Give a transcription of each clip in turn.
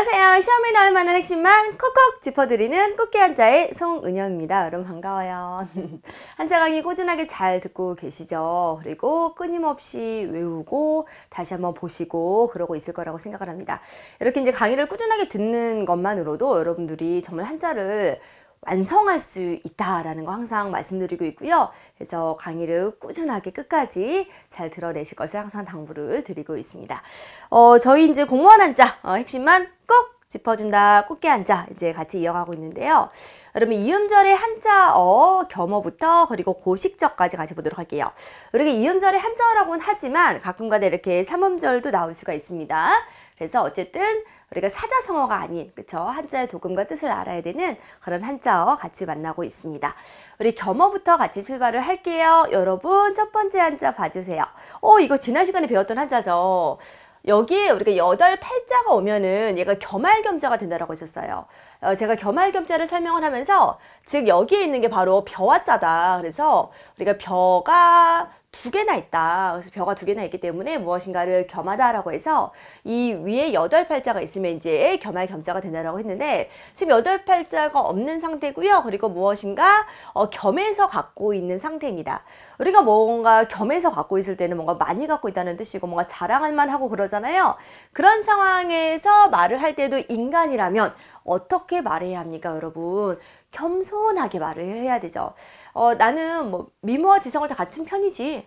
안녕하세요. 시험에 나올 만한 핵심만 콕콕 짚어드리는 꽃게 한자의 송은영입니다. 여러분 반가워요. 한자 강의 꾸준하게 잘 듣고 계시죠? 그리고 끊임없이 외우고 다시 한번 보시고 그러고 있을 거라고 생각을 합니다. 이렇게 이제 강의를 꾸준하게 듣는 것만으로도 여러분들이 정말 한자를 완성할 수 있다라는 거 항상 말씀드리고 있고요. 그래서 강의를 꾸준하게 끝까지 잘 들어내실 것을 항상 당부를 드리고 있습니다. 어, 저희 이제 공무원 한자 어, 핵심만 꼭 짚어준다 꽃게 한자 이제 같이 이어가고 있는데요. 여러분 이음절의 한자어 겸어부터 그리고 고식적까지 같이 보도록 할게요. 이렇게 이음절의 한자어라고는 하지만 가끔가다 이렇게 삼음절도 나올 수가 있습니다. 그래서 어쨌든 우리가 사자성어가 아닌 그쵸 한자의 도금과 뜻을 알아야 되는 그런 한자어 같이 만나고 있습니다. 우리 겸어부터 같이 출발을 할게요. 여러분 첫 번째 한자 봐주세요. 어 이거 지난 시간에 배웠던 한자죠. 여기에 우리가 여덟 팔자가 오면은 얘가 겸할겸자가 된다라고 했었어요. 어, 제가 겸할겸자를 설명을 하면서 즉 여기에 있는 게 바로 벼와자다. 그래서 우리가 벼가 두 개나 있다. 그래서 벼가 두 개나 있기 때문에 무엇인가를 겸하다라고 해서 이 위에 여덟 팔자가 있으면 이제 겸할 겸자가 된다라고 했는데 지금 여덟 팔자가 없는 상태고요. 그리고 무엇인가 어, 겸해서 갖고 있는 상태입니다. 우리가 뭔가 겸해서 갖고 있을 때는 뭔가 많이 갖고 있다는 뜻이고 뭔가 자랑할 만하고 그러잖아요. 그런 상황에서 말을 할 때도 인간이라면 어떻게 말해야 합니까, 여러분? 겸손하게 말을 해야 되죠. 어, 나는 뭐 미모와 지성을 다 갖춘 편이지.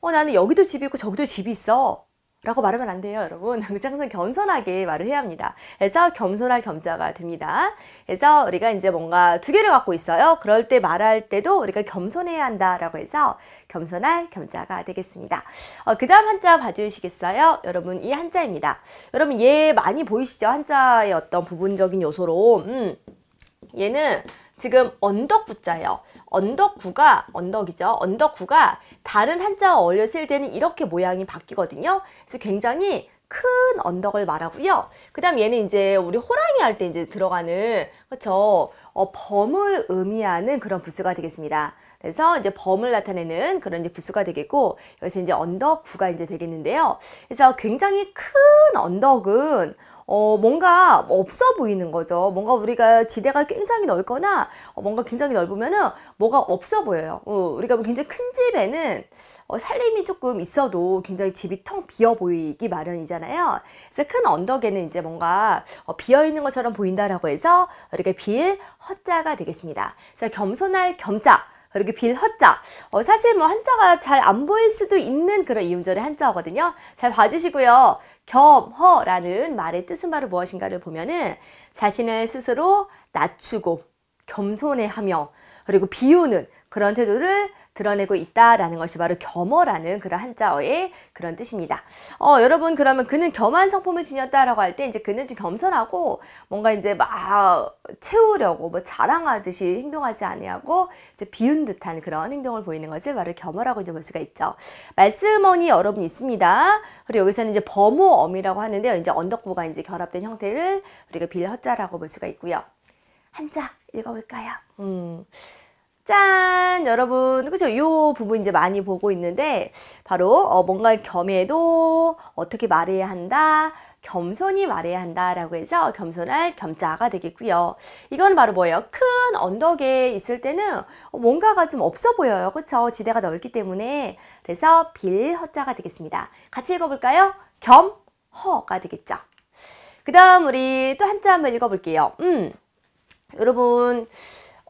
어, 나는 여기도 집이 있고 저기도 집이 있어. 라고 말하면 안 돼요 여러분 항상 겸손하게 말을 해야 합니다 그래서 겸손할 겸자가 됩니다 그래서 우리가 이제 뭔가 두 개를 갖고 있어요 그럴 때 말할 때도 우리가 겸손해야 한다 라고 해서 겸손할 겸자가 되겠습니다 어, 그 다음 한자 봐주시겠어요 여러분 이 한자입니다 여러분 얘 많이 보이시죠 한자의 어떤 부분적인 요소로 음, 얘는 지금 언덕 붙자예요 언덕구가 언덕이죠. 언덕구가 다른 한자와 어울려 쓰일 때는 이렇게 모양이 바뀌거든요. 그래서 굉장히 큰 언덕을 말하고요. 그 다음 얘는 이제 우리 호랑이 할 때 이제 들어가는 그렇죠. 어, 범을 의미하는 그런 부수가 되겠습니다. 그래서 이제 범을 나타내는 그런 이제 부수가 되겠고 여기서 이제 언덕 구가 이제 되겠는데요. 그래서 굉장히 큰 언덕은 어, 뭔가 없어 보이는 거죠. 뭔가 우리가 지대가 굉장히 넓거나 어, 뭔가 굉장히 넓으면은 뭐가 없어 보여요. 어, 우리가 뭐 굉장히 큰 집에는 어, 살림이 조금 있어도 굉장히 집이 텅 비어 보이기 마련이잖아요. 그래서 큰 언덕에는 이제 뭔가 어, 비어 있는 것처럼 보인다라고 해서 이렇게 빌 허자가 되겠습니다. 그래서 겸손할 겸자 이렇게 빌 허자 어, 사실 뭐 한자가 잘 안 보일 수도 있는 그런 이음절의 한자거든요. 잘 봐주시고요. 겸허라는 말의 뜻은 바로 무엇인가를 보면은 자신을 스스로 낮추고 겸손해하며 그리고 비우는 그런 태도를 드러내고 있다라는 것이 바로 겸허라는 그런 한자어의 그런 뜻입니다. 어, 여러분 그러면 그는 겸한 성품을 지녔다라고 할 때 이제 그는 좀 겸손하고 뭔가 이제 막 채우려고 뭐 자랑하듯이 행동하지 아니하고 이제 비운 듯한 그런 행동을 보이는 것을 바로 겸허라고 이제 볼 수가 있죠. 말씀원이 여러분 있습니다. 그리고 여기서는 이제 범호엄이라고 하는데요. 이제 언덕부가 이제 결합된 형태를 우리가 빌허자라고 볼 수가 있고요. 한자 읽어볼까요? 음. 짠! 여러분, 그쵸? 요 부분 이제 많이 보고 있는데, 바로, 어, 뭔가를 겸해도 어떻게 말해야 한다, 겸손히 말해야 한다라고 해서 겸손할 겸자가 되겠고요. 이건 바로 뭐예요? 큰 언덕에 있을 때는 뭔가가 좀 없어 보여요. 그쵸? 지대가 넓기 때문에. 그래서 빌 허자가 되겠습니다. 같이 읽어볼까요? 겸 허가 되겠죠. 그 다음 우리 또 한자 한번 읽어볼게요. 음. 여러분,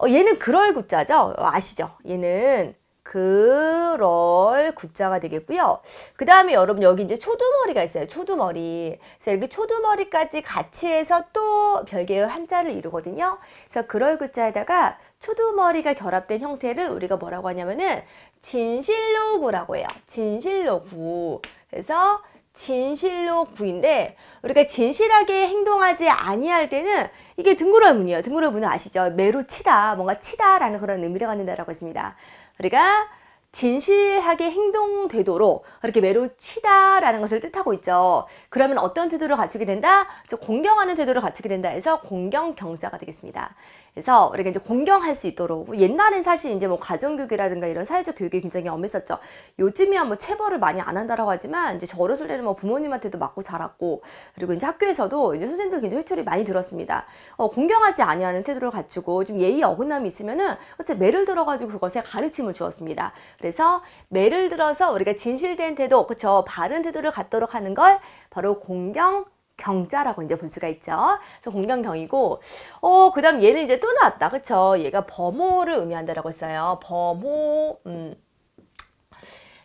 어, 얘는 그럴 구자죠. 어, 아시죠? 얘는 그럴 구자가 되겠고요. 그 다음에 여러분 여기 이제 초두머리가 있어요. 초두머리. 그래서 이렇 초두머리까지 같이 해서 또 별개의 한자를 이루거든요. 그래서 그럴 구자에다가 초두머리가 결합된 형태를 우리가 뭐라고 하냐면은 진실로구라고 해요. 진실로구. 그래서 진실로 구인데 우리가 진실하게 행동하지 아니할 때는 이게 등구의문이에요등구의문은 아시죠? 매로 치다, 뭔가 치다라는 그런 의미를 갖는다라고 했습니다. 우리가 진실하게 행동되도록 그렇게 매로 치다라는 것을 뜻하고 있죠. 그러면 어떤 태도를 갖추게 된다? 공경하는 태도를 갖추게 된다 해서 공경경자가 되겠습니다. 그래서 우리가 이제 공경할 수 있도록 옛날엔 사실 이제 뭐 가정교육이라든가 이런 사회적 교육이 굉장히 엄했었죠. 요즘이야 뭐 체벌을 많이 안 한다라고 하지만 이제 저로을 때는 뭐 부모님한테도 맞고 자랐고 그리고 이제 학교에서도 이제 선생님들 굉장히 회초리 많이 들었습니다. 어, 공경하지 아니하는 태도를 갖추고 좀 예의 어긋남이 있으면은 어째 매를 들어가지고 그것에 가르침을 주었습니다. 그래서 매를 들어서 우리가 진실된 태도, 그쵸 바른 태도를 갖도록 하는 걸 바로 공경 경자라고 이제 볼 수가 있죠. 그래서 공경경이고, 어, 그 다음 얘는 이제 또 나왔다. 그쵸? 얘가 범호를 의미한다라고 했어요. 범호, 음.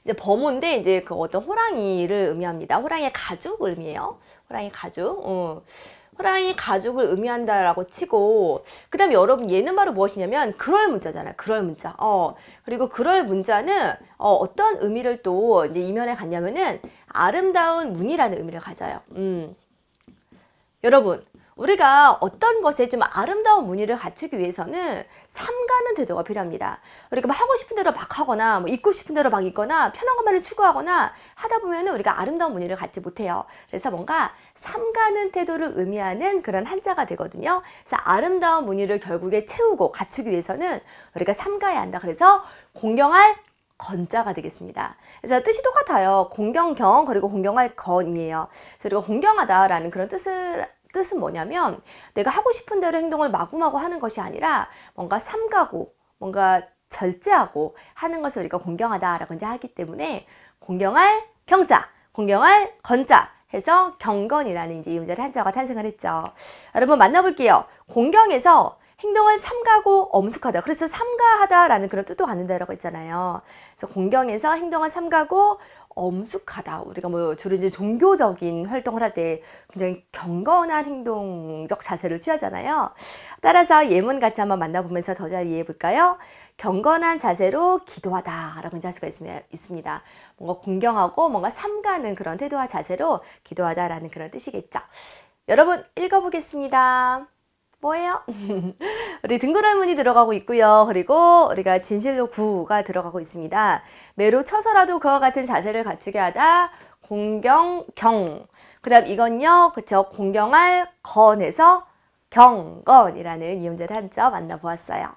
이제 범호인데 이제 그 어떤 호랑이를 의미합니다. 호랑이의 가죽 을의미해요 호랑이 가죽. 어. 호랑이 가죽을 의미한다라고 치고 그 다음에 여러분 얘는 바로 무엇이냐면 그럴 문자잖아요. 그럴 문자. 어 그리고 그럴 문자는 어, 떤 의미를 또 이제 이면에 갔냐면은 아름다운 문이라는 의미를 가져요. 음. 여러분 우리가 어떤 것에 좀 아름다운 무늬를 갖추기 위해서는 삼가는 태도가 필요합니다. 우리가 막 하고 싶은 대로 막 하거나 뭐 입고 싶은 대로 막 입거나 편한 것만을 추구하거나 하다 보면 우리가 아름다운 무늬를 갖지 못해요. 그래서 뭔가 삼가는 태도를 의미하는 그런 한자가 되거든요. 그래서 아름다운 무늬를 결국에 채우고 갖추기 위해서는 우리가 삼가야 한다. 그래서 공경할 건자가 되겠습니다. 그래서 뜻이 똑같아요. 공경경 그리고 공경할 건이에요. 그래서 우리가 공경하다라는 그런 뜻을 뜻은 뭐냐면 내가 하고 싶은 대로 행동을 마구마구 하는 것이 아니라 뭔가 삼가고 뭔가 절제하고 하는 것을 우리가 공경하다라고 이제 하기 때문에 공경할 경자, 공경할 건자 해서 경건이라는 이제 이 문제를 한자가 탄생을 했죠. 여러분 만나볼게요. 공경에서 행동은 삼가고 엄숙하다. 그래서 삼가하다라는 그런 뜻도 갖는다라고 했잖아요. 그래서 공경에서 행동은 삼가고 엄숙하다. 우리가 뭐 주로 이제 종교적인 활동을 할 때 굉장히 경건한 행동적 자세를 취하잖아요. 따라서 예문 같이 한번 만나보면서 더 잘 이해해 볼까요? 경건한 자세로 기도하다라고 이제 할 수가 있습니다. 뭔가 공경하고 뭔가 삼가는 그런 태도와 자세로 기도하다라는 그런 뜻이겠죠. 여러분 읽어보겠습니다. 뭐예요? 우리 등굴할문이 들어가고 있고요. 그리고 우리가 진실로 구가 들어가고 있습니다. 매로 쳐서라도 그와 같은 자세를 갖추게 하다 공경 경. 그다음 이건요. 그쵸? 공경할 건에서 경건이라는 이음절의 한자 만나보았어요.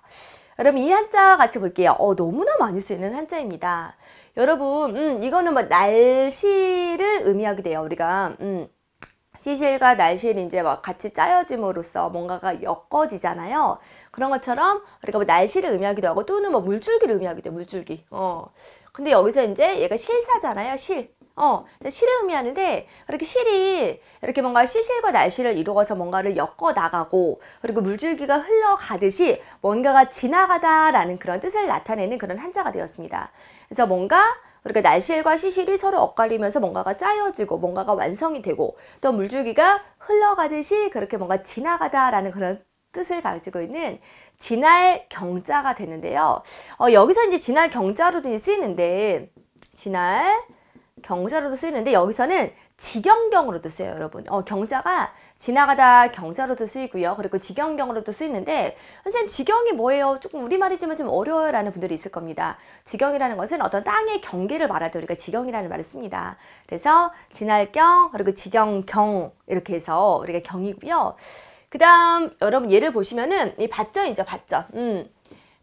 여러분 이 한자 같이 볼게요. 어, 너무나 많이 쓰이는 한자입니다. 여러분 음, 이거는 뭐 날씨를 의미하게 돼요. 우리가 음, 시실과 날실 이제 막 같이 짜여짐으로써 뭔가가 엮어지잖아요. 그런 것처럼 우리가 뭐 날씨를 의미하기도 하고 또는 뭐 물줄기를 의미하기도 해요. 물줄기. 어. 근데 여기서 이제 얘가 실사잖아요. 실. 어, 실을 의미하는데 이렇게 실이 이렇게 뭔가 시실과 날씨를 이루어서 뭔가를 엮어 나가고 그리고 물줄기가 흘러가듯이 뭔가가 지나가다라는 그런 뜻을 나타내는 그런 한자가 되었습니다. 그래서 뭔가 그러니까 날실과 시실이 서로 엇갈리면서 뭔가가 짜여지고 뭔가가 완성이 되고 또 물줄기가 흘러가듯이 그렇게 뭔가 지나가다라는 그런 뜻을 가지고 있는 진할 경자가 되는데요. 어, 여기서 이제 진할 경자로도 쓰이는데 진할 경자로도 쓰이는데 여기서는 직경경으로도 쓰요 여러분. 어, 경자가 지나가다 경자로도 쓰이고요. 그리고 직영경으로도 쓰이는데 선생님 직영이 뭐예요? 조금 우리말이지만 좀 어려워요 라는 분들이 있을 겁니다. 직영이라는 것은 어떤 땅의 경계를 말하듯 우리가 직영이라는 말을 씁니다. 그래서 진할경 그리고 직영경 이렇게 해서 우리가 경이고요. 그 다음 여러분 예를 보시면은 이 밭전이죠. 밭전. 음.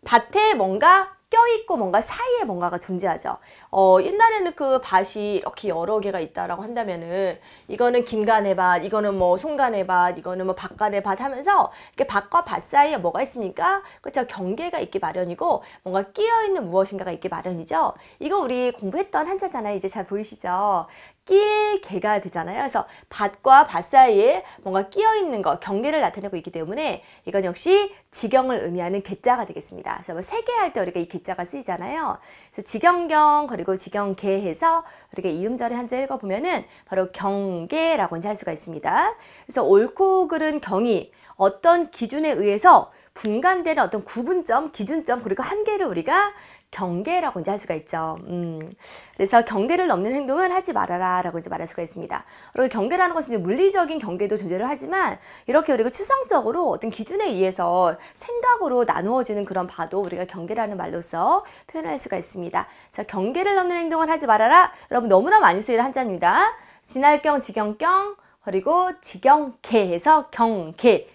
밭에 뭔가 껴있고 뭔가 사이에 뭔가가 존재하죠. 어, 옛날에는 그 밭이 이렇게 여러 개가 있다라고 한다면은 이거는 김간의 밭, 이거는 뭐 송간의 밭, 이거는 뭐 밭간의 밭 하면서 이렇게 밭과 밭 사이에 뭐가 있습니까? 그렇죠. 경계가 있기 마련이고 뭔가 끼어있는 무엇인가가 있기 마련이죠. 이거 우리 공부했던 한자잖아요. 이제 잘 보이시죠? 끼일 개가 되잖아요. 그래서 밭과 밭 사이에 뭔가 끼어 있는 것, 경계를 나타내고 있기 때문에 이건 역시 지경을 의미하는 개자가 되겠습니다. 그래서 뭐 세계 할때 우리가 이 개자가 쓰이잖아요. 그래서 지경경 그리고 지경계 해서 우리가 이음절에 한자 읽어보면은 바로 경계라고 이제 할 수가 있습니다. 그래서 옳고 그른 경이 어떤 기준에 의해서 분간되는 어떤 구분점, 기준점 그리고 한계를 우리가 경계라고 이제 할 수가 있죠. 음, 그래서 경계를 넘는 행동은 하지 말아라 라고 이제 말할 수가 있습니다. 그리고 경계라는 것은 이제 물리적인 경계도 존재를 하지만 이렇게 우리가 추상적으로 어떤 기준에 의해서 생각으로 나누어지는 그런 바도 우리가 경계라는 말로서 표현할 수가 있습니다. 자, 경계를 넘는 행동은 하지 말아라. 여러분 너무나 많이 쓰이는 한자입니다. 진할경, 지경경, 그리고 지경계에서 경계.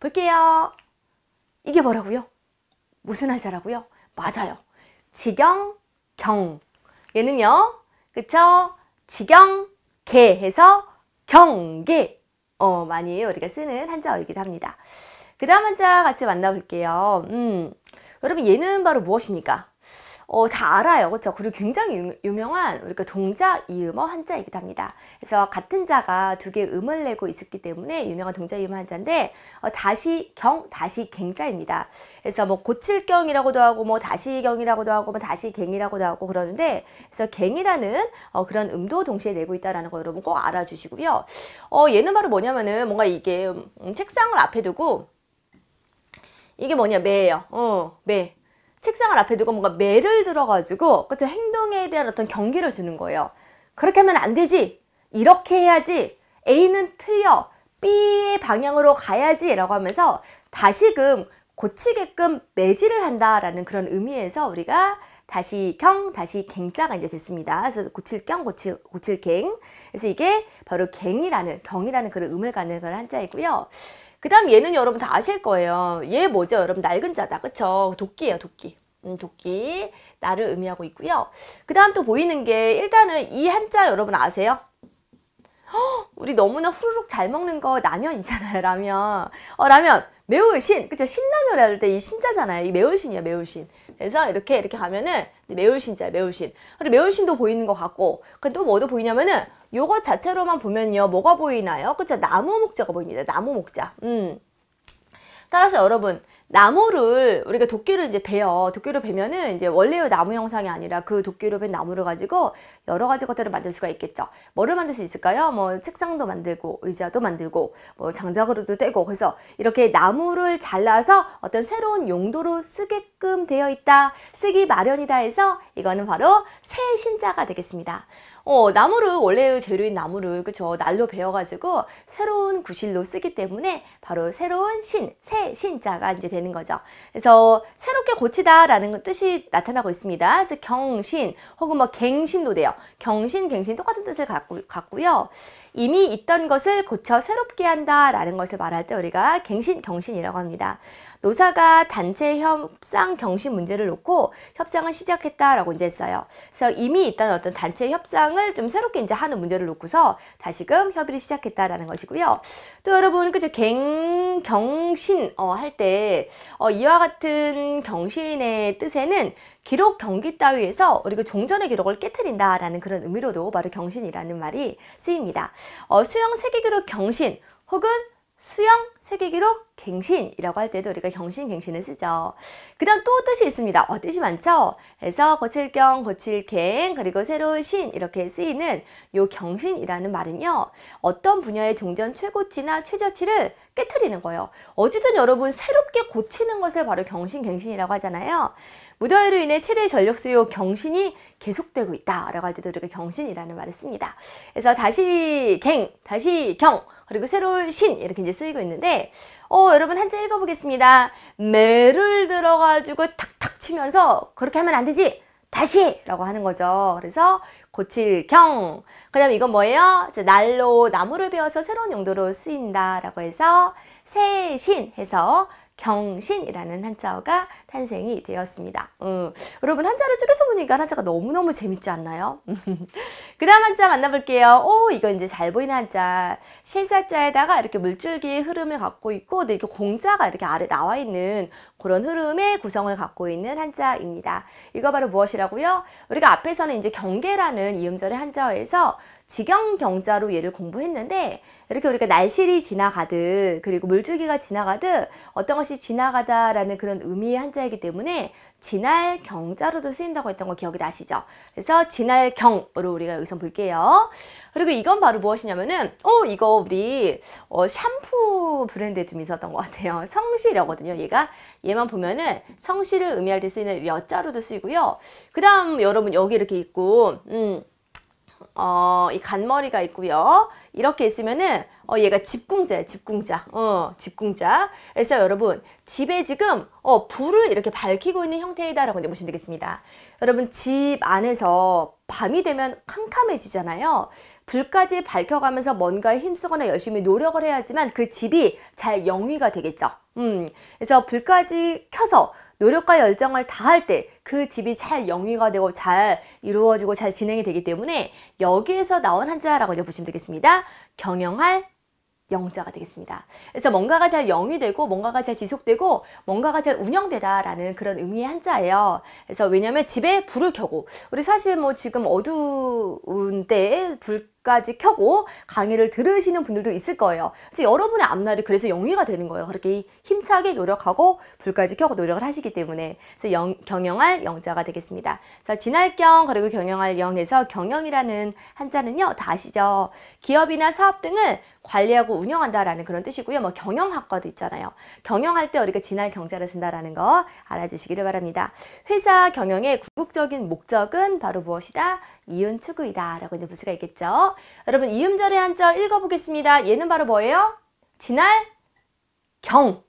볼게요. 이게 뭐라고요? 무슨 한자라고요? 맞아요. 지경, 경. 얘는요. 그쵸? 직영, 개 해서 경계. 어, 많이 우리가 쓰는 한자어이기도 합니다. 그 다음 한자 같이 만나볼게요. 음, 여러분 얘는 바로 무엇입니까? 어, 다 알아요. 그렇죠? 그리고 굉장히 유, 명한 우리가 그 동자 이음어 한자이기도 합니다. 그래서 같은 자가 두 개의 음을 내고 있었기 때문에 유명한 동자 이음어 한자인데 어, 다시 경, 다시 갱자입니다. 그래서 뭐 고칠 경이라고도 하고 뭐 다시 경이라고도 하고 뭐 다시 갱이라고도 하고 그러는데 그래서 갱이라는 어, 그런 음도 동시에 내고 있다라는 거 여러분 꼭 알아주시고요. 어, 얘는 바로 뭐냐면은 뭔가 이게 음, 책상을 앞에 두고 이게 뭐냐 매예요. 어, 매. 책상을 앞에 두고 뭔가 매를 들어가지고 그쵸 행동에 대한 어떤 경기를 주는 거예요. 그렇게 하면 안 되지. 이렇게 해야지. A는 틀려. B의 방향으로 가야지. 라고 하면서 다시금 고치게끔 매질을 한다라는 그런 의미에서 우리가 다시 경, 다시 갱자가 이제 됐습니다. 그래서 고칠 경, 고칠, 고칠 갱. 그래서 이게 바로 갱이라는, 경이라는 그런 음을 가는 그런 한자이고요. 그 다음 얘는 여러분 다 아실 거예요. 얘 뭐죠? 여러분 낡은 자다. 그쵸? 도끼예요. 도끼. 음, 도끼. 나를 의미하고 있고요. 그 다음 또 보이는 게 일단은 이 한자 여러분 아세요? 허, 우리 너무나 후루룩 잘 먹는 거 라면 있잖아요. 라면. 어, 라면. 매울신. 그쵸? 신라면 할때 이 신자잖아요. 이 매울신이야. 매울신. 그래서 이렇게 이렇게 가면은 매울신자 매울신 그리고 매울신도 보이는 것 같고 그 또 뭐도 보이냐면은 요것 자체로만 보면요 뭐가 보이나요? 그쵸 나무 목자가 보입니다 나무 목자 음. 따라서 여러분 나무를 우리가 도끼를 이제 베어 도끼로 베면은 이제 원래의 나무 형상이 아니라 그 도끼로 벤 나무를 가지고 여러 가지 것들을 만들 수가 있겠죠. 뭐를 만들 수 있을까요? 뭐 책상도 만들고 의자도 만들고 뭐 장작으로도 되고 그래서 이렇게 나무를 잘라서 어떤 새로운 용도로 쓰게끔 되어 있다. 쓰기 마련이다 해서 이거는 바로 새 신자가 되겠습니다. 어, 나무를 원래의 재료인 나무를 그쵸 날로 베어가지고 새로운 구실로 쓰기 때문에 바로 새로운 신, 새 신자가 이제 되는 거죠. 그래서 새롭게 고치다라는 뜻이 나타나고 있습니다. 그래서 경신 혹은 뭐 갱신도 돼요. 경신, 갱신 똑같은 뜻을 갖고, 갖고요. 이미 있던 것을 고쳐 새롭게 한다 라는 것을 말할 때 우리가 갱신 경신이라고 합니다. 노사가 단체 협상 경신 문제를 놓고 협상을 시작했다라고 이제 했어요. 그래서 이미 있던 어떤 단체 협상을 좀 새롭게 이제 하는 문제를 놓고서 다시금 협의를 시작했다라는 것이고요. 또 여러분 그저갱 경신 어, 할 때 어, 이와 같은 경신의 뜻에는 기록 경기 따위에서 우리가 종전의 기록을 깨뜨린다라는 그런 의미로도 바로 경신이라는 말이 쓰입니다. 어, 수영 세계기록 경신 혹은 수영 세계기록 갱신이라고 할 때도 우리가 경신 갱신을 쓰죠. 그 다음 또 뜻이 있습니다. 어, 뜻이 많죠? 해서 거칠 경, 거칠 갱, 그리고 새로운 신 이렇게 쓰이는 요 경신이라는 말은요. 어떤 분야의 종전 최고치나 최저치를 깨뜨리는 거예요. 어쨌든 여러분 새롭게 고치는 것을 바로 경신 갱신이라고 하잖아요. 무더위로 인해 최대 전력 수요 경신이 계속되고 있다라고 할 때도 우리가 경신이라는 말을 씁니다. 그래서 다시 갱, 다시 경, 그리고 새로운 신 이렇게 이제 쓰이고 있는데 어 여러분 한자 읽어보겠습니다. 매를 들어가지고 탁탁 치면서 그렇게 하면 안 되지. 다시! 라고 하는 거죠. 그래서 고칠 경. 그 다음에 이건 뭐예요? 날로 나무를 베어서 새로운 용도로 쓰인다 라고 해서 새 신 해서 경신이라는 한자어가 탄생이 되었습니다. 음, 여러분 한자를 쪼개서 보니까 한자가 너무너무 재밌지 않나요? 그 다음 한자 만나볼게요. 오 이거 이제 잘 보이는 한자 실사자에다가 이렇게 물줄기의 흐름을 갖고 있고 근 이렇게 공자가 이렇게 아래 나와 있는 그런 흐름의 구성을 갖고 있는 한자입니다. 이거 바로 무엇이라고요? 우리가 앞에서는 이제 경계라는 이음절의 한자어에서 직영경자로 얘를 공부했는데 이렇게 우리가 날실이 지나가듯 그리고 물줄기가 지나가듯 어떤 것이 지나가다라는 그런 의미의 한자이기 때문에 지날 경자로도 쓰인다고 했던 거 기억이 나시죠? 그래서 지날 경으로 우리가 여기서 볼게요. 그리고 이건 바로 무엇이냐면은 어 이거 우리 어, 샴푸 브랜드에 좀 있었던 것 같아요. 성실여거든요. 얘가 얘만 보면은 성실을 의미할 때 쓰이는 여자로도 쓰이고요. 그 다음 여러분 여기 이렇게 있고 음 어, 이 간머리가 있고요. 이렇게 있으면은 어, 얘가 집궁자예요. 집궁자. 어, 집궁자. 그래서 여러분 집에 지금 어, 불을 이렇게 밝히고 있는 형태이다라고 이제 보시면 되겠습니다. 여러분 집 안에서 밤이 되면 캄캄해지잖아요. 불까지 밝혀가면서 뭔가 힘쓰거나 열심히 노력을 해야지만 그 집이 잘 영위가 되겠죠. 음, 그래서 불까지 켜서 노력과 열정을 다할 때 그 집이 잘 영위가 되고 잘 이루어지고 잘 진행이 되기 때문에 여기에서 나온 한자라고 이제 보시면 되겠습니다. 경영할 영자가 되겠습니다. 그래서 뭔가가 잘 영위되고 뭔가가 잘 지속되고 뭔가가 잘 운영되다라는 그런 의미의 한자예요. 그래서 왜냐하면 집에 불을 켜고 우리 사실 뭐 지금 어두운 때에 불 까지 켜고 강의를 들으시는 분들도 있을 거예요. 그래서 여러분의 앞날이 그래서 영위가 되는 거예요. 그렇게 힘차게 노력하고 불까지 켜고 노력을 하시기 때문에 그래서 영, 경영할 영자가 되겠습니다. 자, 진할경 그리고 경영할 영에서 경영이라는 한자는요. 다 아시죠? 기업이나 사업 등을 관리하고 운영한다라는 그런 뜻이고요. 뭐 경영학과도 있잖아요. 경영할 때 우리가 진할 경자를 쓴다라는 거 알아주시기를 바랍니다. 회사 경영의 궁극적인 목적은 바로 무엇이다? 이윤 추구이다 라고 이제 볼 수가 있겠죠. 여러분 이음절의 한자 읽어보겠습니다. 얘는 바로 뭐예요? 진할 경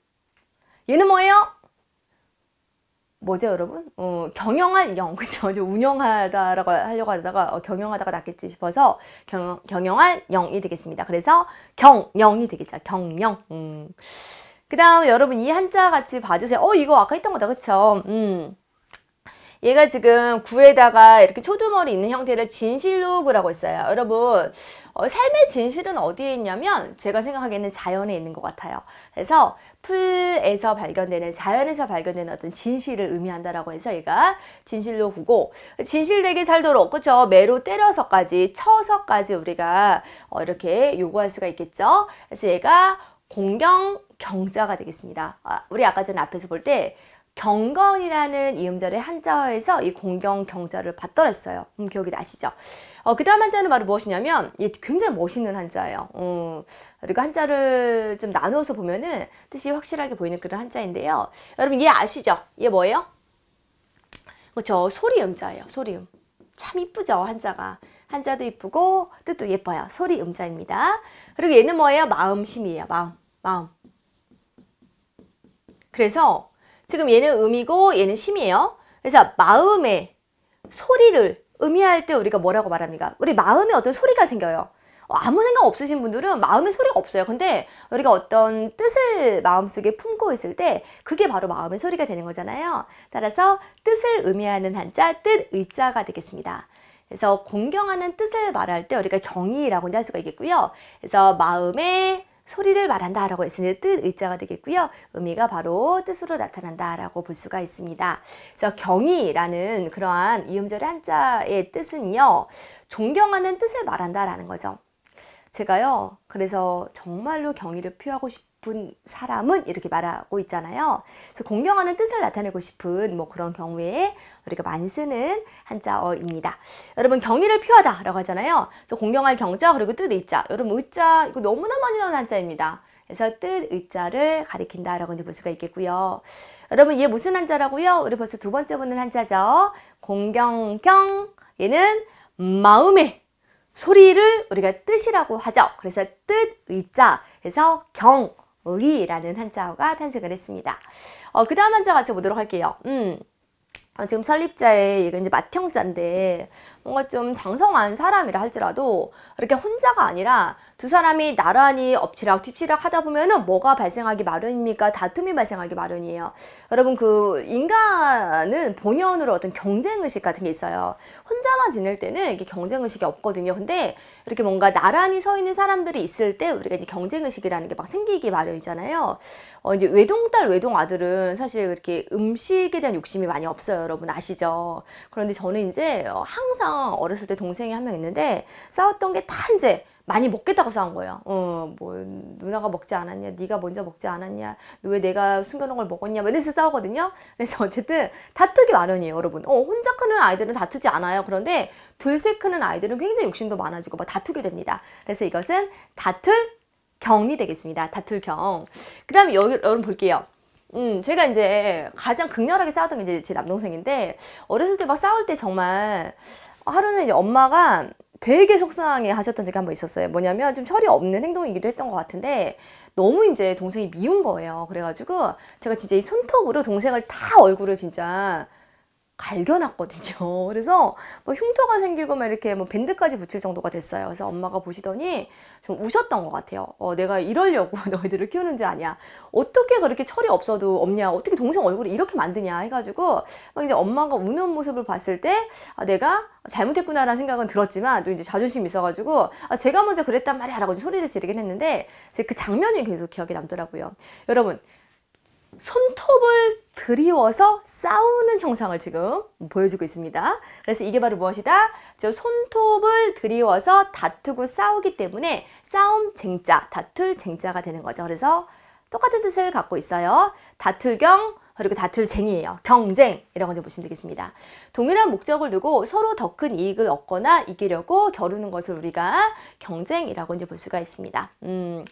얘는 뭐예요? 뭐죠 여러분? 어, 경영할 영 그죠? 운영하다라고 하려고 하다가 어, 경영하다가 낫겠지 싶어서 경, 경영할 영이 되겠습니다. 그래서 경영이 되겠죠. 경영 음. 그 다음 여러분 이 한자 같이 봐주세요. 어 이거 아까 했던 거다 그쵸? 음. 얘가 지금 구에다가 이렇게 초두머리 있는 형태를 진실로그라고 했어요. 여러분 어, 삶의 진실은 어디에 있냐면 제가 생각하기에는 자연에 있는 것 같아요. 그래서 풀에서 발견되는 자연에서 발견되는 어떤 진실을 의미한다라고 해서 얘가 진실로그고 진실되게 살도록 그쵸 매로 때려서까지 쳐서까지 우리가 어, 이렇게 요구할 수가 있겠죠. 그래서 얘가 공경 경자가 되겠습니다. 아, 우리 아까 전 앞에서 볼때 경건이라는 이음절의 한자어에서 이 공경 경자를 받더랬어요. 음, 기억이 나시죠? 어, 그 다음 한자는 바로 무엇이냐면 이 굉장히 멋있는 한자예요. 어, 그리고 한자를 좀 나누어서 보면은 뜻이 확실하게 보이는 그런 한자인데요. 여러분 얘 아시죠? 얘 뭐예요? 그렇 소리음자예요. 소리음. 참 이쁘죠 한자가. 한자도 이쁘고 뜻도 예뻐요. 소리음자입니다. 그리고 얘는 뭐예요? 마음심이에요. 마음. 마음. 그래서 지금 얘는 음이고 얘는 심이에요. 그래서 마음의 소리를 의미할 때 우리가 뭐라고 말합니까? 우리 마음에 어떤 소리가 생겨요. 어, 아무 생각 없으신 분들은 마음의 소리가 없어요. 근데 우리가 어떤 뜻을 마음속에 품고 있을 때 그게 바로 마음의 소리가 되는 거잖아요. 따라서 뜻을 의미하는 한자, 뜻 의자가 되겠습니다. 그래서 공경하는 뜻을 말할 때 우리가 경이라고 할 수가 있겠고요. 그래서 마음의 소리를 말한다 라고 했으니 뜻 의자가 되겠고요. 의미가 바로 뜻으로 나타난다 라고 볼 수가 있습니다. 그래서 경이라는 그러한 이음절의 한자의 뜻은요. 존경하는 뜻을 말한다 라는 거죠. 제가요. 그래서 정말로 경의를 표하고 싶 싶은 사람은 이렇게 말하고 있잖아요. 그래서 공경하는 뜻을 나타내고 싶은 뭐 그런 경우에 우리가 많이 쓰는 한자어입니다. 여러분 경의를 표하다라고 하잖아요. 그래서 공경할 경자 그리고 뜻 의자. 여러분 의자 이거 너무나 많이 나오는 한자입니다. 그래서 뜻 의자를 가리킨다라고 이제 볼 수가 있겠고요. 여러분 얘 무슨 한자라고요? 우리 벌써 두 번째 보는 한자죠. 공경경 얘는 마음의 소리를 우리가 뜻이라고 하죠. 그래서 뜻 의자 그래서 경 의라는 한자어가 탄생을 했습니다. 어, 그 다음 한자 같이 보도록 할게요. 음, 어, 지금 설립자의 이거 이제 맏형자인데 뭔가 좀 장성한 사람이라 할지라도 이렇게 혼자가 아니라 두 사람이 나란히 엎치락 뒤치락 하다 보면은 뭐가 발생하기 마련입니까? 다툼이 발생하기 마련이에요. 여러분 그 인간은 본연으로 어떤 경쟁의식 같은 게 있어요. 혼자만 지낼 때는 이게 경쟁의식이 없거든요. 근데 이렇게 뭔가 나란히 서 있는 사람들이 있을 때 우리가 이제 경쟁의식이라는 게 막 생기기 마련이잖아요. 어 이제 외동딸 외동아들은 사실 이렇게 음식에 대한 욕심이 많이 없어요. 여러분 아시죠? 그런데 저는 이제 어, 항상 어렸을 때 동생이 한 명 있는데 싸웠던 게 다 이제 많이 먹겠다고 싸운 거예요. 어, 뭐 누나가 먹지 않았냐, 네가 먼저 먹지 않았냐, 왜 내가 숨겨놓은 걸 먹었냐, 이래서 싸우거든요. 그래서 어쨌든 다투기 마련이에요, 여러분. 어, 혼자 크는 아이들은 다투지 않아요. 그런데 둘셋 크는 아이들은 굉장히 욕심도 많아지고 막 다투게 됩니다. 그래서 이것은 다툴 경이 되겠습니다. 다툴 경. 그다음 여기 여러분 볼게요. 음, 제가 이제 가장 극렬하게 싸웠던 게 이제 제 남동생인데 어렸을 때 막 싸울 때 정말 하루는 이제 엄마가 되게 속상해 하셨던 적이 한 번 있었어요. 뭐냐면 좀 철이 없는 행동이기도 했던 것 같은데 너무 이제 동생이 미운 거예요. 그래가지고 제가 진짜 이 손톱으로 동생을 다 얼굴을 진짜 갈겨놨거든요. 그래서 뭐 흉터가 생기고 막 이렇게 뭐 밴드까지 붙일 정도가 됐어요. 그래서 엄마가 보시더니 좀 우셨던 것 같아요. 어, 내가 이러려고 너희들을 키우는지 아냐. 어떻게 그렇게 철이 없어도 없냐. 어떻게 동생 얼굴을 이렇게 만드냐 해가지고 막 이제 엄마가 우는 모습을 봤을 때 아, 내가 잘못했구나라는 생각은 들었지만 또 이제 자존심이 있어가지고 아, 제가 먼저 그랬단 말이야 라고 소리를 지르긴 했는데 제그 장면이 계속 기억에 남더라고요. 여러분 손톱을 드리워서 싸우는 형상을 지금 보여주고 있습니다. 그래서 이게 바로 무엇이다? 저 손톱을 드리워서 다투고 싸우기 때문에 싸움 쟁자, 다툴 쟁자가 되는 거죠. 그래서 똑같은 뜻을 갖고 있어요. 다툴경, 그리고 다툴쟁이에요. 경쟁 이런 건좀 보시면 되겠습니다. 동일한 목적을 두고 서로 더 큰 이익을 얻거나 이기려고 겨루는 것을 우리가 경쟁이라고 이제 볼 수가 있습니다. 음.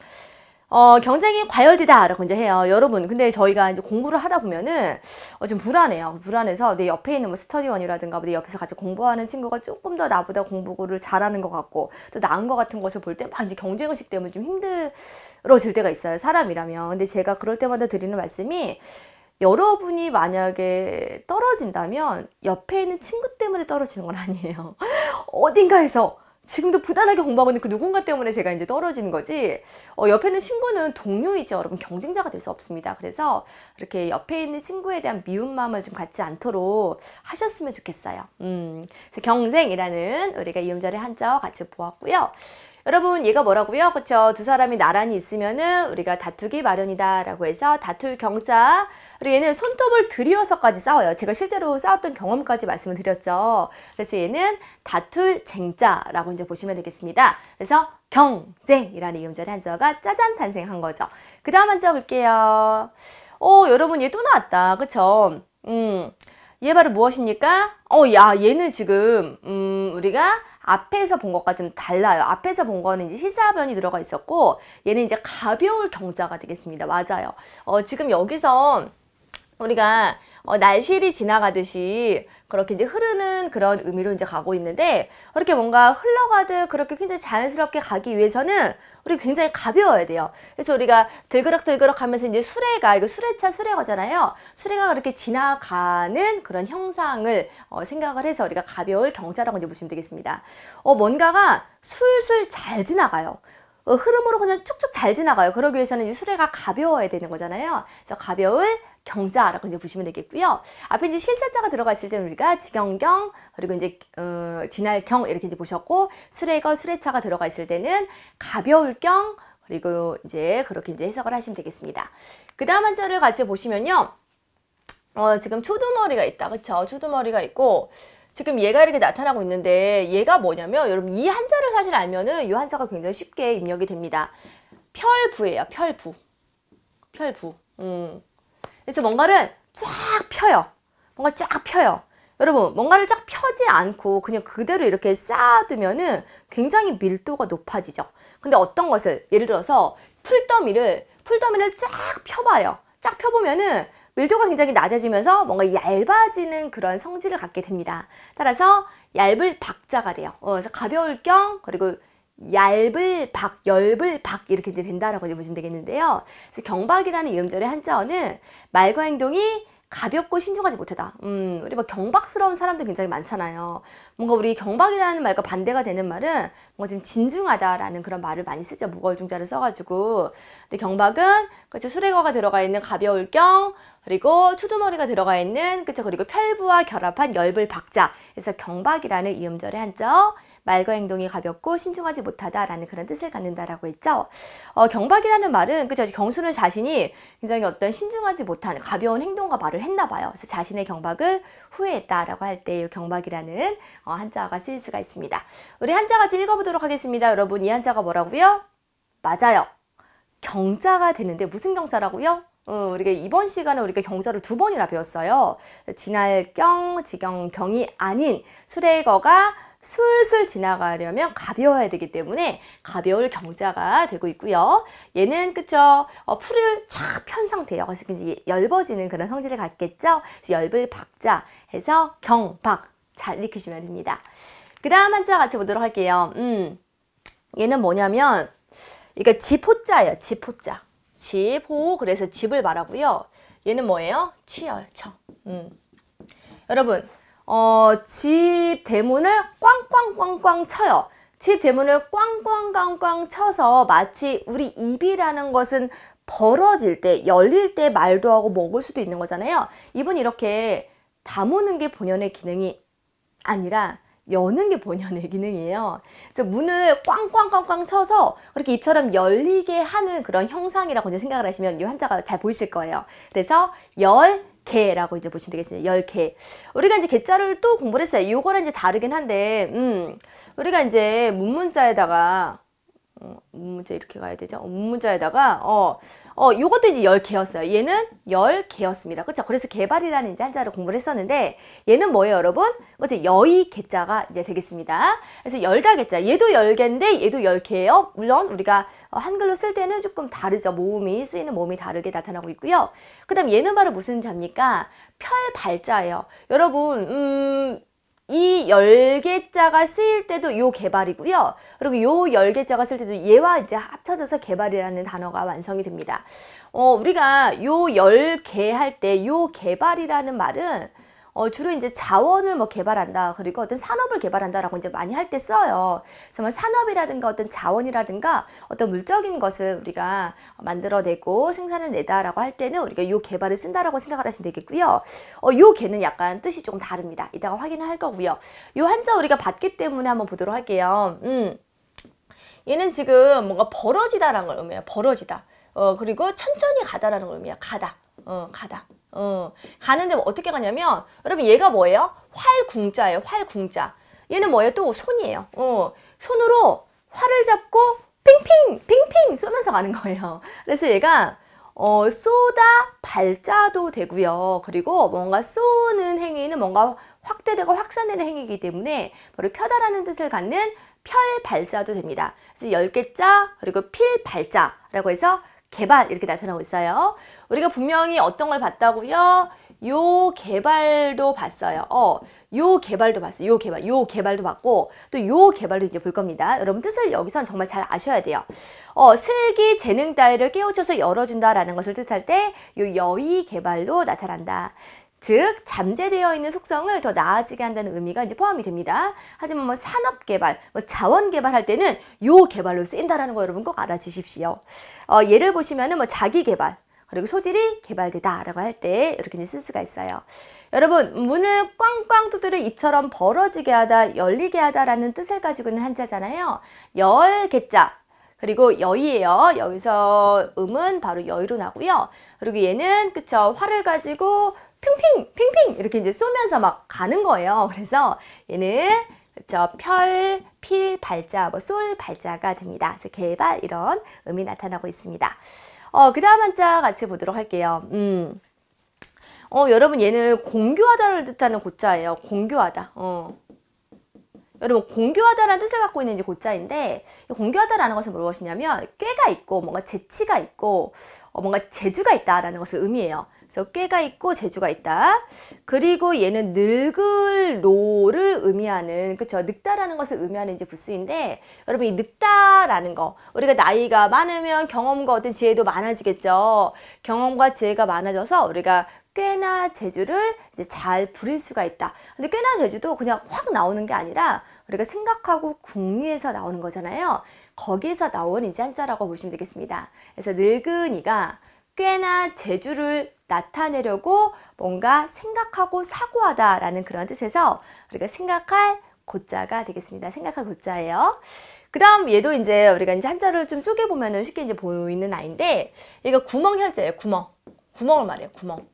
어, 경쟁이 과열되다라고 이제 해요. 여러분, 근데 저희가 이제 공부를 하다 보면은 어, 좀 불안해요. 불안해서 내 옆에 있는 뭐 스터디원이라든가 내 옆에서 같이 공부하는 친구가 조금 더 나보다 공부를 잘하는 것 같고 또 나은 것 같은 것을 볼때막 이제 경쟁의식 때문에 좀 힘들어질 때가 있어요. 사람이라면. 근데 제가 그럴 때마다 드리는 말씀이 여러분이 만약에 떨어진다면 옆에 있는 친구 때문에 떨어지는 건 아니에요. 어딘가에서 지금도 부단하게 공부하고 있는 그 누군가 때문에 제가 이제 떨어진 거지 어, 옆에 있는 친구는 동료이지 여러분 경쟁자가 될 수 없습니다 그래서 이렇게 옆에 있는 친구에 대한 미운 마음을 좀 갖지 않도록 하셨으면 좋겠어요 음, 그래서 경쟁이라는 우리가 이음절의 한자와 같이 보았고요 여러분 얘가 뭐라고요? 그렇죠두 사람이 나란히 있으면은 우리가 다투기 마련이다 라고 해서 다툴 경자 그리고 얘는 손톱을 들이워서까지 싸워요. 제가 실제로 싸웠던 경험까지 말씀을 드렸죠. 그래서 얘는 다툴 쟁자라고 이제 보시면 되겠습니다. 그래서 경쟁이라는 이음절의 한자가 짜잔 탄생한 거죠. 그 다음 한자 볼게요. 어, 여러분 얘 또 나왔다. 그쵸? 음, 얘 바로 무엇입니까? 어, 야, 얘는 지금, 음, 우리가 앞에서 본 것과 좀 달라요. 앞에서 본 거는 이제 시사변이 들어가 있었고 얘는 이제 가벼울 경자가 되겠습니다. 맞아요. 어, 지금 여기서 우리가 어, 날실이 지나가듯이 그렇게 이제 흐르는 그런 의미로 이제 가고 있는데 그렇게 뭔가 흘러가듯 그렇게 굉장히 자연스럽게 가기 위해서는 우리 굉장히 가벼워야 돼요. 그래서 우리가 들그럭들그럭 하면서 이제 수레가 이거 수레차 수레거잖아요. 수레가 그렇게 지나가는 그런 형상을 어, 생각을 해서 우리가 가벼울 경자라고 이제 보시면 되겠습니다. 어, 뭔가가 술술 잘 지나가요. 어, 흐름으로 그냥 쭉쭉 잘 지나가요. 그러기 위해서는 이 수레가 가벼워야 되는 거잖아요. 그래서 가벼울 경자라고 이제 보시면 되겠고요. 앞에 이제 실세자가 들어가 있을 때는 우리가 지경경 그리고 이제 어, 진할경 이렇게 이제 보셨고 수레거 수레차가 들어가 있을 때는 가벼울 경 그리고 이제 그렇게 이제 해석을 하시면 되겠습니다. 그 다음 한자를 같이 보시면요. 어, 지금 초두머리가 있다. 그쵸? 초두머리가 있고 지금 얘가 이렇게 나타나고 있는데 얘가 뭐냐면 여러분 이 한자를 사실 알면은 이 한자가 굉장히 쉽게 입력이 됩니다. 펼부예요. 펼부. 펼부. 음. 그래서 뭔가를 쫙 펴요. 뭔가 를쫙 펴요. 여러분 뭔가를 쫙 펴지 않고 그냥 그대로 이렇게 쌓아두면은 굉장히 밀도가 높아지죠. 근데 어떤 것을 예를 들어서 풀더미를 풀더미를 쫙 펴봐요. 쫙 펴보면은 밀도가 굉장히 낮아지면서 뭔가 얇아지는 그런 성질을 갖게 됩니다. 따라서 얇을 박자가 돼요. 어, 그래서 가벼울 겸 그리고 얇을 박, 열을 박 이렇게 이제 된다라고 이제 보시면 되겠는데요. 그래서 경박이라는 이음절의 한자어는 말과 행동이 가볍고 신중하지 못하다. 음, 우리 막 뭐 경박스러운 사람도 굉장히 많잖아요. 뭔가 우리 경박이라는 말과 반대가 되는 말은 뭔가 좀 진중하다라는 그런 말을 많이 쓰죠. 무거울 중자를 써가지고. 근데 경박은 그쵸 수레거가 들어가 있는 가벼울 경 그리고 투두머리가 들어가 있는 그쵸 그리고 펼부와 결합한 열불 박자. 그래서 경박이라는 이음절의 한자어 말과 행동이 가볍고 신중하지 못하다라는 그런 뜻을 갖는다라고 했죠. 어, 경박이라는 말은 그죠 경수는 자신이 굉장히 어떤 신중하지 못한 가벼운 행동과 말을 했나 봐요. 그래서 자신의 경박을 후회했다라고 할 때 이 경박이라는 어, 한자가 쓰일 수가 있습니다. 우리 한자 같이 읽어보도록 하겠습니다. 여러분 이 한자가 뭐라고요? 맞아요. 경자가 되는데 무슨 경자라고요? 어, 우리가 이번 시간에 우리가 경자를 두 번이나 배웠어요. 진할경, 지경경이 아닌 수레거가 술술 지나가려면 가벼워야 되기 때문에 가벼울 경자가 되고 있고요. 얘는 그쵸 어, 풀을 쫙편 상태 여기서 열버지는 그런 성질을 갖겠죠. 열을 박자 해서 경 박 잘 익히시면 됩니다. 그 다음 한자 같이 보도록 할게요. 음, 얘는 뭐냐면 그러니까 지포자예요. 지포자. 지포 그래서 집을 말하고요. 얘는 뭐예요? 치열 청. 음. 여러분 어, 집 대문을 꽝꽝꽝꽝 쳐요. 집 대문을 꽝꽝꽝꽝 쳐서 마치 우리 입이라는 것은 벌어질 때, 열릴 때 말도 하고 먹을 수도 있는 거잖아요. 입은 이렇게 다무는 게 본연의 기능이 아니라 여는 게 본연의 기능이에요. 그래서 문을 꽝꽝꽝꽝 쳐서 그렇게 입처럼 열리게 하는 그런 형상이라고 이제 생각을 하시면 이 한자가 잘 보이실 거예요. 그래서 열, 개라고 이제 보시면 되겠습니다. 열 개. 우리가 이제 개자를 또 공부를 했어요. 요거는 이제 다르긴 한데, 음, 우리가 이제 문문자에다가, 어, 문문자 이렇게 가야 되죠? 어, 문문자에다가, 어, 어, 요것도 이제 10개였어요. 얘는 10개였습니다. 그렇죠? 그래서 개발이라는 이제 한자를 공부를 했었는데 얘는 뭐예요, 여러분? 그렇 여의 개자가 이제 되겠습니다. 그래서 열다 개자. 얘도 10개인데 얘도 10개예요. 물론 우리가 어, 한글로 쓸 때는 조금 다르죠. 모음이 쓰이는 모음이 다르게 나타나고 있고요. 그다음 얘는 바로 무슨 자입니까? 펼발자예요. 여러분, 음, 이 열 개자가 쓰일 때도 요 개발이고요. 그리고 요 열개자가 쓸 때도 얘와 이제 합쳐져서 개발이라는 단어가 완성이 됩니다. 어, 우리가 요 열 개 할 때 요 개발이라는 말은 어, 주로 이제 자원을 뭐 개발한다 그리고 어떤 산업을 개발한다라고 이제 많이 할 때 써요. 그래서 뭐 산업이라든가 어떤 자원이라든가 어떤 물적인 것을 우리가 만들어내고 생산을 내다라고 할 때는 우리가 요 개발을 쓴다라고 생각을 하시면 되겠고요. 어, 요 개는 약간 뜻이 조금 다릅니다. 이따가 확인을 할 거고요. 요 한자 우리가 봤기 때문에 한번 보도록 할게요. 음. 얘는 지금 뭔가 벌어지다라는 걸 의미해요. 벌어지다. 어, 그리고 천천히 가다라는 걸 의미해요. 가다. 어, 가다. 어, 가는데 뭐 어떻게 가냐면 여러분 얘가 뭐예요? 활궁자예요. 활궁자. 얘는 뭐예요? 또 손이에요. 어, 손으로 활을 잡고 핑핑 핑핑 쏘면서 가는 거예요. 그래서 얘가 어, 쏘다 발자도 되고요. 그리고 뭔가 쏘는 행위는 뭔가 확대되고 확산되는 행위이기 때문에 바로 펴다라는 뜻을 갖는 펼 발자도 됩니다. 그래서 열개자 그리고 필 발자라고 해서 개발 이렇게 나타나고 있어요. 우리가 분명히 어떤 걸 봤다고요? 요 개발도 봤어요. 어, 요 개발도 봤어요. 요 개발, 요 개발도 봤고 또 요 개발도 이제 볼 겁니다. 여러분 뜻을 여기선 정말 잘 아셔야 돼요. 어, 슬기 재능 따위를 깨우쳐서 열어준다라는 것을 뜻할 때 요 여의 개발로 나타난다. 즉 잠재되어 있는 속성을 더 나아지게 한다는 의미가 이제 포함이 됩니다. 하지만 뭐 산업 개발, 뭐 자원 개발할 때는 요 개발로 쓰인다라는 거 여러분 꼭 알아주십시오. 어, 예를 보시면은 뭐 자기 개발 그리고 소질이 개발되다라고 할 때 이렇게 이제 쓸 수가 있어요. 여러분 문을 꽝꽝 두드려 입처럼 벌어지게 하다, 열리게 하다라는 뜻을 가지고 있는 한자잖아요. 열 개자 그리고 여의예요. 여기서 음은 바로 여의로 나고요. 그리고 얘는 그쵸 화를 가지고 핑핑 핑핑 이렇게 이제 쏘면서 막 가는 거예요. 그래서 얘는 그 펼, 필, 발자, 뭐 쏠, 발자가 됩니다. 그래서 개발 이런 의미 나타나고 있습니다. 어, 그 다음 한자 같이 보도록 할게요. 음. 어, 여러분 얘는 공교하다를 뜻하는 고자예요. 공교하다. 어. 여러분 공교하다라는 뜻을 갖고 있는 고자인데 공교하다라는 것은 무엇이냐면 꾀가 있고 뭔가 재치가 있고 어, 뭔가 재주가 있다라는 것을 의미해요. 그래서 꾀가 있고 재주가 있다. 그리고 얘는 늙을 노를 의미하는 그쵸 늙다라는 것을 의미하는 이제 부수인데 여러분 이 늙다라는 거 우리가 나이가 많으면 경험과 어떤 지혜도 많아지겠죠. 경험과 지혜가 많아져서 우리가 꽤나 재주를 이제 잘 부릴 수가 있다. 근데 꽤나 재주도 그냥 확 나오는 게 아니라 우리가 생각하고 궁리에서 나오는 거잖아요. 거기에서 나온 이제 한자라고 보시면 되겠습니다. 그래서 늙은이가 꽤나 재주를 나타내려고 뭔가 생각하고 사고하다 라는 그런 뜻에서 우리가 생각할 고자가 되겠습니다. 생각할 고자예요. 그 다음 얘도 이제 우리가 이제 한자를 좀 쪼개보면 쉽게 이제 보이는 아인데 얘가 구멍 혈자예요. 구멍. 구멍을 말해요. 구멍.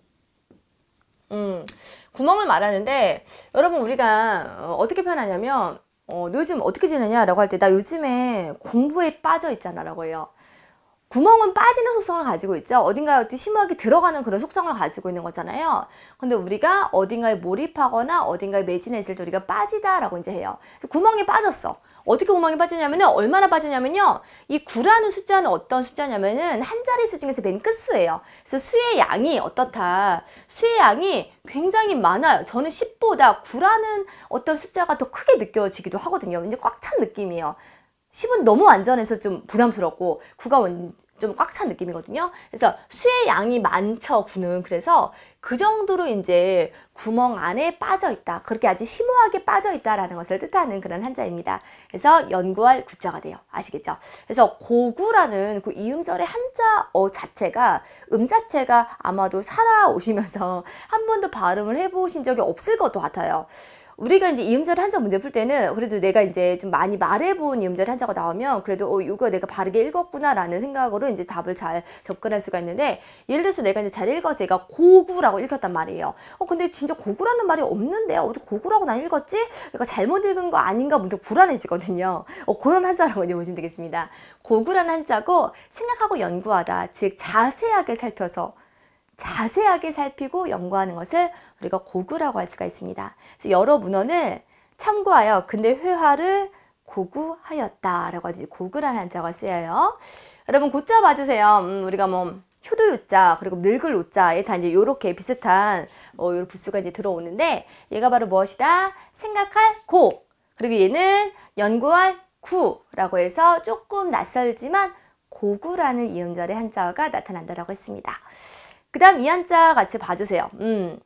음, 구멍을 말하는데 여러분 우리가 어, 어떻게 표현하냐면 어, 요즘 어떻게 지내냐라고 할 때 나 요즘에 공부에 빠져 있잖아 라고 해요. 구멍은 빠지는 속성을 가지고 있죠. 어딘가에 어찌 심하게 들어가는 그런 속성을 가지고 있는 거잖아요. 근데 우리가 어딘가에 몰입하거나 어딘가에 매진했을 때 우리가 빠지다라고 이제 해요. 구멍이 빠졌어. 어떻게 구멍이 빠지냐면은 얼마나 빠지냐면요. 이구라는 숫자는 어떤 숫자냐면은 한 자리 수 중에서 맨 끝수예요. 그래서 수의 양이 어떻다. 수의 양이 굉장히 많아요. 저는 10보다 구라는 어떤 숫자가 더 크게 느껴지기도 하거든요. 이제 꽉 찬 느낌이에요. 10은 너무 안전해서 좀 부담스럽고 9가 좀꽉찬 느낌이거든요. 그래서 수의 양이 많죠, 구는. 그래서 그 정도로 이제 구멍 안에 빠져 있다. 그렇게 아주 심오하게 빠져 있다라는 것을 뜻하는 그런 한자입니다. 그래서 연구할 구자가 돼요. 아시겠죠? 그래서 고구라는 그 이음절의 한자 어 자체가 음 자체가 아마도 살아오시면서 한 번도 발음을 해보신 적이 없을 것도 같아요. 우리가 이제 이음절 한자 문제 풀 때는 그래도 내가 이제 좀 많이 말해본 이음절 한자가 나오면 그래도 어 이거 내가 바르게 읽었구나라는 생각으로 이제 답을 잘 접근할 수가 있는데 예를 들어서 내가 이제 잘 읽어서 제가 고구라고 읽혔단 말이에요. 어 근데 진짜 고구라는 말이 없는데 어디 고구라고 난 읽었지? 그러 잘못 읽은 거 아닌가 문득 불안해지거든요. 어 그런 한자라고 이제 보시면 되겠습니다. 고구라는 한자고 생각하고 연구하다 즉 자세하게 살펴서 자세하게 살피고 연구하는 것을 우리가 고구라고 할 수가 있습니다. 그래서 여러 문헌을 참고하여 근대 회화를 고구하였다라고 하지 고구라는 한자가 쓰여요. 여러분 고자 봐주세요. 음, 우리가 뭐 효도요자 그리고 늙을 요자에 다 이제 요렇게 비슷한 어, 요 부수가 이제 들어오는데 얘가 바로 무엇이다? 생각할 고 그리고 얘는 연구할 구라고 해서 조금 낯설지만 고구라는 이음절의 한자어가 나타난다라고 했습니다. 그 다음 이 한자 같이 봐주세요. 음.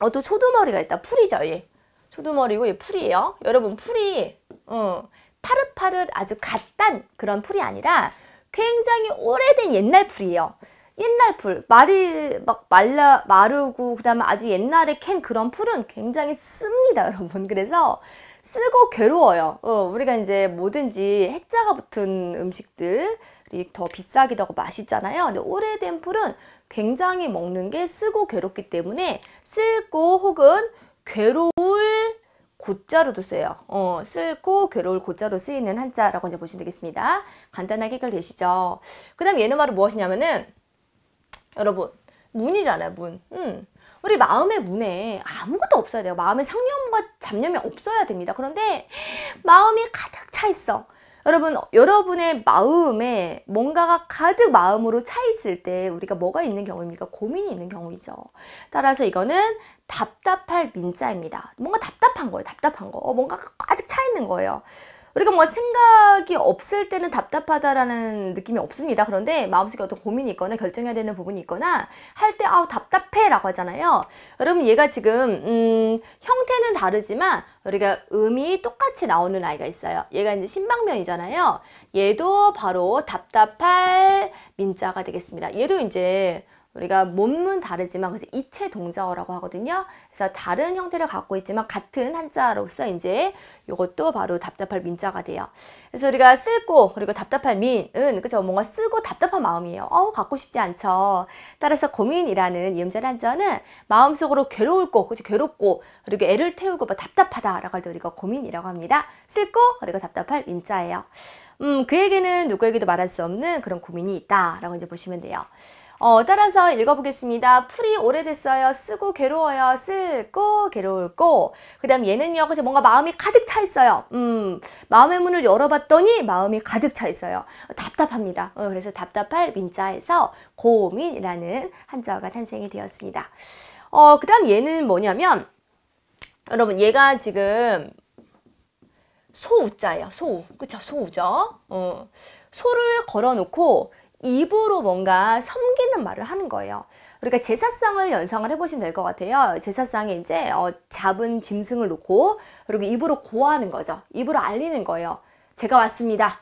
어, 또 초두머리가 있다. 풀이죠. 예. 초두머리고 예, 풀이에요. 여러분 풀이 어, 파릇파릇 아주 갓단 그런 풀이 아니라 굉장히 오래된 옛날 풀이에요. 옛날 풀, 말이 막 말라, 마르고 그 다음에 아주 옛날에 캔 그런 풀은 굉장히 씁니다 여러분. 그래서 쓰고 괴로워요. 어, 우리가 이제 뭐든지 핵자가 붙은 음식들 더 비싸기도 하고 맛있잖아요. 근데 오래된 풀은 굉장히 먹는 게 쓰고 괴롭기 때문에 쓸고 혹은 괴로울 곧자로도 써요. 어, 쓸고 괴로울 곧자로 쓰이는 한자라고 이제 보시면 되겠습니다. 간단하게 해결되시죠. 그 다음 얘는 바로 무엇이냐면은 여러분 문이잖아요. 문. 음. 우리 마음의 문에 아무것도 없어야 돼요. 마음의 상념과 잡념이 없어야 됩니다. 그런데 마음이 가득 차 있어. 여러분 여러분의 마음에 뭔가가 가득 마음으로 차 있을 때 우리가 뭐가 있는 경우입니까? 고민이 있는 경우이죠. 따라서 이거는 답답할 민자입니다. 뭔가 답답한 거예요. 답답한 거. 어, 뭔가 가득 차 있는 거예요. 우리가 뭐 생각이 없을 때는 답답하다라는 느낌이 없습니다. 그런데 마음속에 어떤 고민이 있거나 결정해야 되는 부분이 있거나 할 때 아우 답답해 라고 하잖아요. 여러분 얘가 지금 음, 형태는 다르지만 우리가 음이 똑같이 나오는 아이가 있어요. 얘가 이제 신방면이잖아요. 얘도 바로 답답할 민자가 되겠습니다. 얘도 이제 우리가 몸은 다르지만 그래서 이체 동자어라고 하거든요. 그래서 다른 형태를 갖고 있지만 같은 한자로서 이제 이것도 바로 답답할 민자가 돼요. 그래서 우리가 쓸고 그리고 답답할 민은 그죠 뭔가 쓰고 답답한 마음이에요. 어우 갖고 싶지 않죠. 따라서 고민이라는 이음절 한자는 마음속으로 괴로울 거, 그죠 괴롭고 그리고 애를 태우고 막 뭐 답답하다라고 할 때 우리가 고민이라고 합니다. 쓸고 그리고 답답할 민자예요. 음, 그에게는 누구에게도 말할 수 없는 그런 고민이 있다라고 이제 보시면 돼요. 어, 따라서 읽어보겠습니다. 풀이 오래됐어요. 쓰고 괴로워요. 쓸고 괴로울고 그 다음 얘는요. 그래서 뭔가 마음이 가득 차 있어요. 음, 마음의 문을 열어봤더니 마음이 가득 차 있어요. 답답합니다. 어, 그래서 답답할 민자에서 고민이라는 한자가 탄생이 되었습니다. 어, 그 다음 얘는 뭐냐면 여러분 얘가 지금 소우자예요. 소우. 그쵸? 소우죠. 어. 소를 걸어놓고 입으로 뭔가 섬기는 말을 하는 거예요. 우리가 그러니까 제사상을 연상을 해보시면 될 것 같아요. 제사상에 이제 어, 잡은 짐승을 놓고 그리고 입으로 고하는 거죠. 입으로 알리는 거예요. 제가 왔습니다.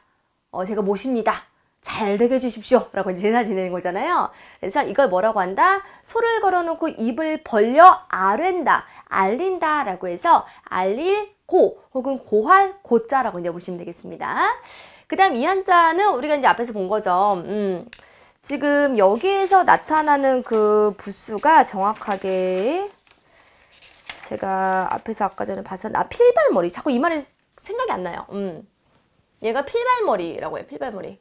어, 제가 모십니다. 잘 되게 해주십시오. 라고 제사 지내는 거잖아요. 그래서 이걸 뭐라고 한다? 소를 걸어놓고 입을 벌려 아른다, 알린다 라고 해서 알릴 고 혹은 고할 고자라고 이제 보시면 되겠습니다. 그 다음 이 한자는 우리가 이제 앞에서 본 거죠. 음, 지금 여기에서 나타나는 그 부수가 정확하게 제가 앞에서 아까 전에 봤었, 아, 필발머리. 자꾸 이 말이 생각이 안 나요. 음. 얘가 필발머리라고 해요. 필발머리.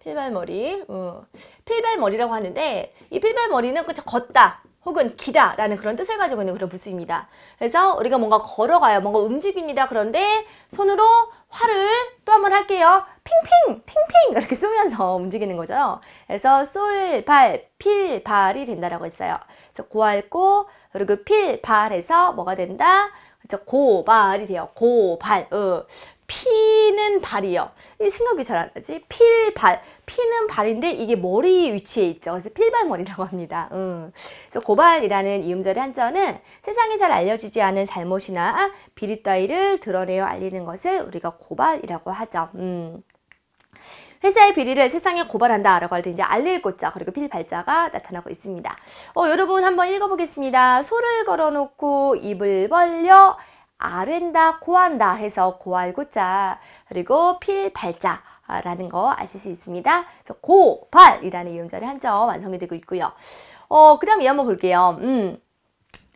필발머리. 어. 필발머리라고 하는데 이 필발머리는 그저 걷다 혹은 기다 라는 그런 뜻을 가지고 있는 그런 부수입니다. 그래서 우리가 뭔가 걸어가요. 뭔가 움직입니다. 그런데 손으로 활을 또 한 번 할게요. 핑핑 핑핑 이렇게 쏘면서 움직이는 거죠. 그래서 솔, 발, 필, 발이 된다라고 했어요. 그래서 고할고 그리고 필, 발에서 뭐가 된다? 그렇죠. 고발이 돼요. 고발. 어. 피는 발이요. 이 생각이 잘 안 나지? 필발. 피는 발인데 이게 머리 위치에 있죠. 그래서 필발머리라고 합니다. 음. 그래서 고발이라는 이음절의 한자는 세상에 잘 알려지지 않은 잘못이나 비리 따위를 드러내어 알리는 것을 우리가 고발이라고 하죠. 음. 회사의 비리를 세상에 고발한다 라고 할 때 이제 알릴 고자 그리고 필발자가 나타나고 있습니다. 어, 여러분 한번 읽어보겠습니다. 소를 걸어놓고 입을 벌려 아렌다 고한다 해서 고알고자 그리고 필발자 라는 거 아실 수 있습니다. 그래서 고발이라는 이음절이 한점 완성이 되고 있고요. 어, 그 다음에 한번 볼게요. 음,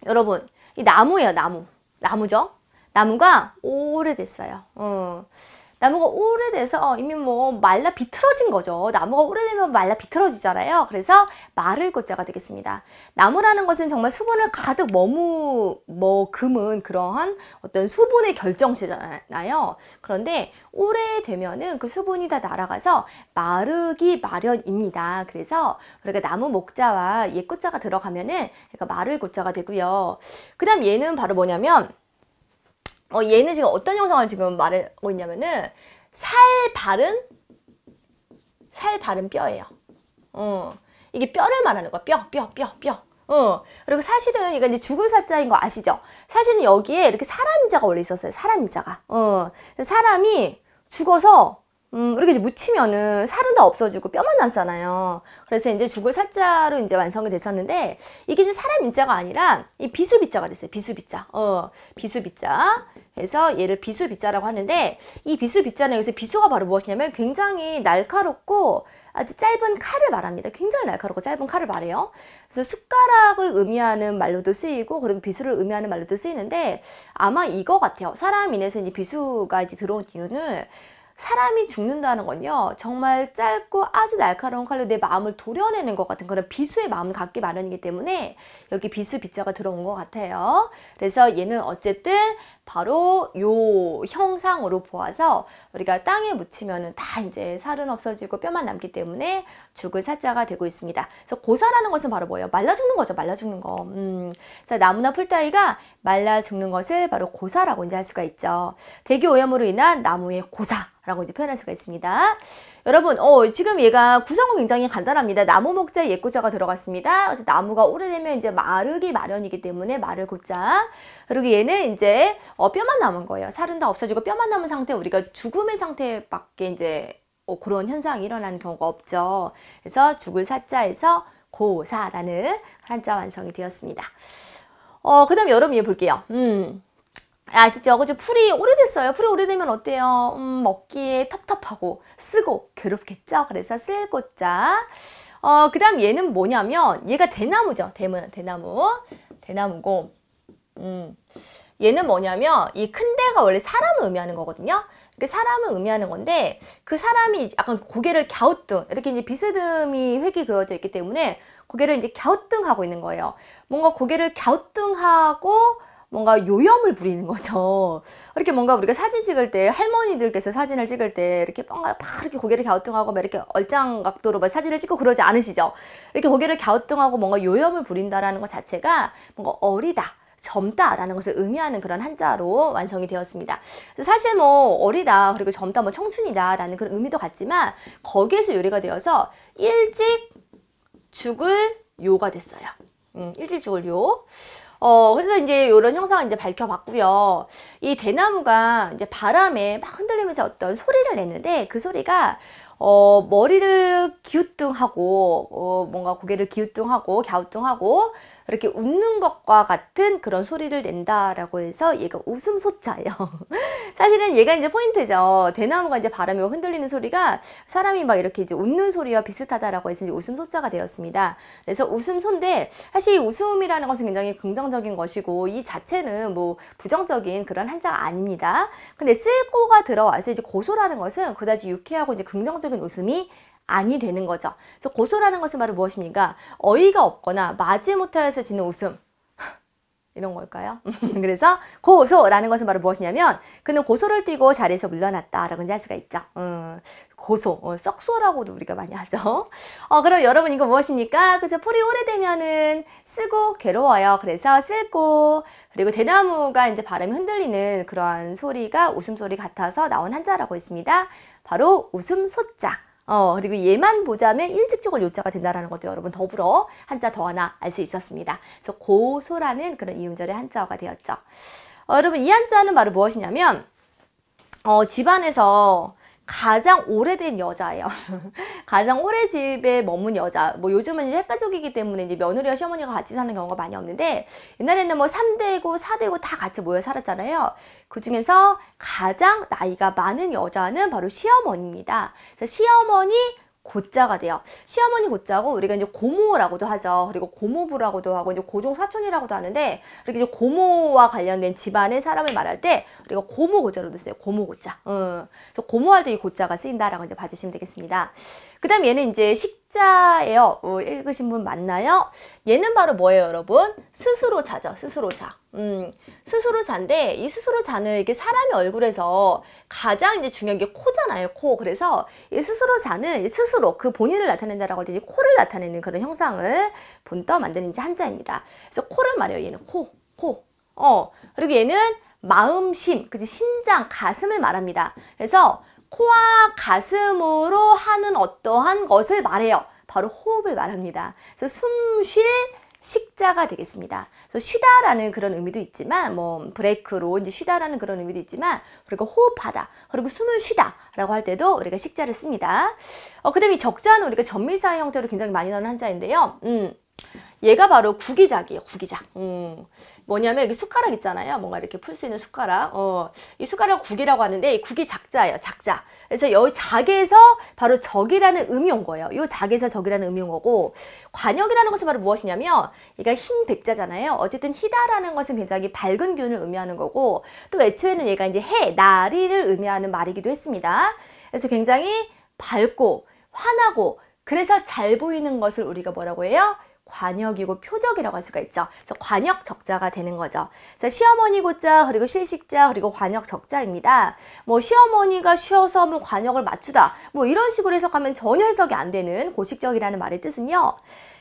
여러분, 이 나무예요, 나무. 나무죠? 나무가 오래됐어요. 어. 나무가 오래돼서 어, 이미 뭐 말라 비틀어진 거죠. 나무가 오래되면 말라 비틀어지잖아요. 그래서 마를 고자가 되겠습니다. 나무라는 것은 정말 수분을 가득 머무 뭐 금은 그러한 어떤 수분의 결정체잖아요. 그런데 오래되면은 그 수분이 다 날아가서 마르기 마련입니다. 그래서 그러니까 나무 목자와 옛 고자가 들어가면은 그러니까 마를 고자가 되고요. 그다음 얘는 바로 뭐냐면 어, 얘는 지금 어떤 영상을 지금 말하고 있냐면은 살 바른 살 바른 뼈예요. 어. 이게 뼈를 말하는 거야. 뼈, 뼈, 뼈, 뼈. 어. 그리고 사실은 이거 이제 죽을 사자인 거 아시죠? 사실은 여기에 이렇게 사람자가 원래 있었어요. 사람자가. 어. 사람이 죽어서 음, 이렇게 이제 묻히면은 살은 다 없어지고 뼈만 남잖아요. 그래서 이제 죽을 사자로 이제 완성이 됐었는데 이게 이제 사람 인자가 아니라 이 비수비자가 됐어요. 비수비자. 어, 비수비자. 그래서 얘를 비수빗자라고 하는데 이 비수빗자는 여기서 비수가 바로 무엇이냐면 굉장히 날카롭고 아주 짧은 칼을 말합니다. 굉장히 날카롭고 짧은 칼을 말해요. 그래서 숟가락을 의미하는 말로도 쓰이고 그리고 비수를 의미하는 말로도 쓰이는데 아마 이거 같아요. 사람 인해서 이제 비수가 이제 들어온 이유는 사람이 죽는다는 건요 정말 짧고 아주 날카로운 칼로 내 마음을 도려내는 것 같은 그런 비수의 마음을 갖기 마련이기 때문에 여기 비수 비자가 들어온 것 같아요 그래서 얘는 어쨌든 바로 요 형상으로 보아서 우리가 땅에 묻히면 다 이제 살은 없어지고 뼈만 남기 때문에 죽을 사자가 되고 있습니다. 그래서 고사라는 것은 바로 뭐예요? 말라 죽는 거죠. 말라 죽는 거. 음, 그래서 나무나 풀따위가 말라 죽는 것을 바로 고사라고 이제 할 수가 있죠. 대기 오염으로 인한 나무의 고사라고 이제 표현할 수가 있습니다. 여러분 어, 지금 얘가 구성은 굉장히 간단합니다. 나무 목재 예고자가 들어갔습니다. 그래서 나무가 오래되면 이제 마르기 마련이기 때문에 마를 곧자 그리고 얘는 이제 어, 뼈만 남은 거예요. 살은 다 없어지고 뼈만 남은 상태 우리가 죽음의 상태밖에 이제 어, 그런 현상이 일어나는 경우가 없죠. 그래서 죽을 사자에서 고사라는 한자 완성이 되었습니다. 어, 그 다음 여러분 얘 볼게요. 음. 아, 아시죠? 그죠? 풀이 오래됐어요. 풀이 오래되면 어때요? 음, 먹기에 텁텁하고 쓰고 괴롭겠죠? 그래서 쓸고자 어, 그 다음 얘는 뭐냐면 얘가 대나무죠. 대문, 대나무. 대나무고 음, 얘는 뭐냐면 이큰 대가 원래 사람을 의미하는 거거든요. 그 사람을 의미하는 건데 그 사람이 약간 고개를 갸우뚱 이렇게 이제 비스듬히 획이 그어져 있기 때문에 고개를 이제 갸우뚱하고 있는 거예요. 뭔가 고개를 갸우뚱하고 뭔가 요염을 부리는 거죠. 이렇게 뭔가 우리가 사진 찍을 때 할머니들께서 사진을 찍을 때 이렇게 뭔가 막 이렇게 고개를 갸우뚱하고 막 이렇게 얼짱 각도로 막 사진을 찍고 그러지 않으시죠. 이렇게 고개를 갸우뚱하고 뭔가 요염을 부린다라는 것 자체가 뭔가 어리다. 젊다라는 것을 의미하는 그런 한자로 완성이 되었습니다. 사실 뭐 어리다 그리고 젊다 뭐 청춘이다라는 그런 의미도 같지만 거기에서 요리가 되어서 일찍 죽을 요가 됐어요. 음, 일찍 죽을 요. 어, 그래서 이제 이런 형상을 이제 밝혀봤고요. 이 대나무가 이제 바람에 막 흔들리면서 어떤 소리를 내는데 그 소리가 어, 머리를 기우뚱하고 어, 뭔가 고개를 기우뚱하고 갸우뚱하고 이렇게 웃는 것과 같은 그런 소리를 낸다라고 해서 얘가 웃음소자예요. 사실은 얘가 이제 포인트죠. 대나무가 이제 바람에 흔들리는 소리가 사람이 막 이렇게 이제 웃는 소리와 비슷하다라고 해서 이제 웃음소자가 되었습니다. 그래서 웃음소인데 사실 이 웃음이라는 것은 굉장히 긍정적인 것이고 이 자체는 뭐 부정적인 그런 한자가 아닙니다. 근데 쓸고가 들어와서 이제 고소라는 것은 그다지 유쾌하고 이제 긍정적인 웃음이 아니 되는 거죠. 그래서 고소라는 것은 바로 무엇입니까? 어이가 없거나 마지못하여서 지는 웃음. 이런 걸까요? 그래서 고소라는 것은 바로 무엇이냐면 그는 고소를 띄고 자리에서 물러났다라고 이제 할 수가 있죠. 음, 고소, 어, 썩소라고도 우리가 많이 하죠. 어, 그럼 여러분 이거 무엇입니까? 그래서 풀이 오래되면은 쓰고 괴로워요. 그래서 쓸고 그리고 대나무가 이제 바람이 흔들리는 그러한 소리가 웃음소리 같아서 나온 한자라고 있습니다. 바로 웃음소자. 어, 그리고 얘만 보자면 일찍 죽을 요자가 된다라는 것도 여러분 더불어 한자 더 하나 알 수 있었습니다. 그래서 고소라는 그런 이음절의 한자어가 되었죠. 어, 여러분 이 한자는 바로 무엇이냐면 어, 집안에서 가장 오래된 여자예요. 가장 오래 집에 머문 여자. 뭐 요즘은 이제 핵가족이기 때문에 이제 며느리와 시어머니가 같이 사는 경우가 많이 없는데 옛날에는 뭐 3대고 4대고 다 같이 모여 살았잖아요. 그 중에서 가장 나이가 많은 여자는 바로 시어머니입니다. 시어머니 고자가 돼요. 시어머니 고자고 우리가 이제 고모라고도 하죠. 그리고 고모부라고도 하고 이제 고종 사촌이라고도 하는데 이렇게 이제 고모와 관련된 집안의 사람을 말할 때 우리가 고모 고자로도 써요. 고모 고자. 음. 그래서 고모할 때 이 고자가 쓰인다라고 이제 봐주시면 되겠습니다. 그다음 얘는 이제 식자예요. 어, 읽으신 분 맞나요? 얘는 바로 뭐예요, 여러분? 스스로 자죠. 스스로 자. 음, 스스로 잔데 이 스스로 잔을 이게 사람의 얼굴에서 가장 이제 중요한 게 코잖아요. 코. 그래서 이 스스로 잔은 스스로 그 본인을 나타낸다라고 할 때 코를 나타내는 그런 형상을 본떠 만드는 한자입니다. 그래서 코를 말해요. 얘는 코, 코. 어. 그리고 얘는 마음심, 그지 심장, 가슴을 말합니다. 그래서 코와 가슴으로 하는 어떠한 것을 말해요. 바로 호흡을 말합니다. 그래서 숨, 쉴, 식자가 되겠습니다. 그래서 쉬다라는 그런 의미도 있지만 뭐 브레이크로 이제 쉬다라는 그런 의미도 있지만 그리고 호흡하다 그리고 숨을 쉬다라고 할 때도 우리가 식자를 씁니다. 어, 그다음에 이 적자는 우리가 전미사 형태로 굉장히 많이 나오는 한자인데요. 음, 얘가 바로 구기작이에요. 구기작. 음. 뭐냐면 여기 숟가락 있잖아요. 뭔가 이렇게 풀 수 있는 숟가락. 어, 이 숟가락 국이라고 하는데 이 국이 작자예요. 작자. 그래서 여기 작에서 바로 적이라는 음이 온 거예요. 이 작에서 적이라는 음이 온 거고 관역이라는 것은 바로 무엇이냐면 이가흰 백자잖아요. 어쨌든 희다라는 것은 굉장히 밝은 균을 의미하는 거고 또 애초에는 얘가 이제 해, 나리를 의미하는 말이기도 했습니다. 그래서 굉장히 밝고 환하고 그래서 잘 보이는 것을 우리가 뭐라고 해요? 관역이고 표적이라고 할 수가 있죠. 그래서 관역 적자가 되는 거죠. 그래서 시어머니 고자 그리고 실식자 그리고 관역 적자입니다. 뭐 시어머니가 쉬어서 뭐 관역을 맞추다 뭐 이런 식으로 해석하면 전혀 해석이 안 되는 고식적이라는 말의 뜻은요.